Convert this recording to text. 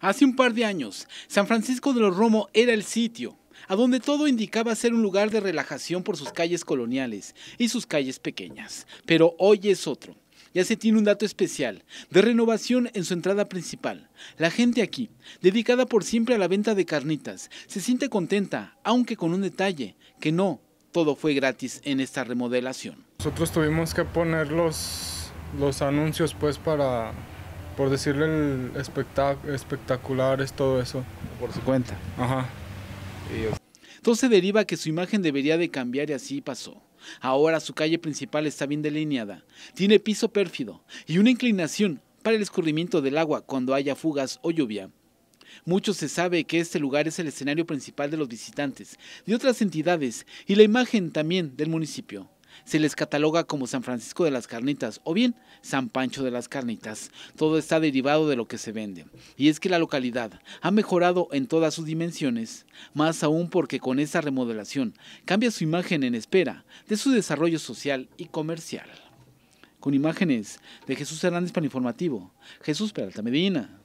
Hace un par de años, San Francisco de los Romo era el sitio, a donde todo indicaba ser un lugar de relajación por sus calles coloniales y sus calles pequeñas. Pero hoy es otro. Ya se tiene un dato especial de renovación en su entrada principal. La gente aquí, dedicada por siempre a la venta de carnitas, se siente contenta, aunque con un detalle, que no, todo fue gratis en esta remodelación. Nosotros tuvimos que poner los, los anuncios pues para por decirle espectacular es todo eso. Por su cuenta. Ajá. Entonces deriva que su imagen debería de cambiar y así pasó. Ahora su calle principal está bien delineada, tiene piso pérfido y una inclinación para el escurrimiento del agua cuando haya fugas o lluvia. Mucho se sabe que este lugar es el escenario principal de los visitantes, de otras entidades y la imagen también del municipio se les cataloga como San Francisco de las Carnitas o bien San Pancho de las Carnitas. Todo está derivado de lo que se vende. Y es que la localidad ha mejorado en todas sus dimensiones, más aún porque con esta remodelación cambia su imagen en espera de su desarrollo social y comercial. Con imágenes de Jesús Hernández para Informativo, Jesús Peralta Medina.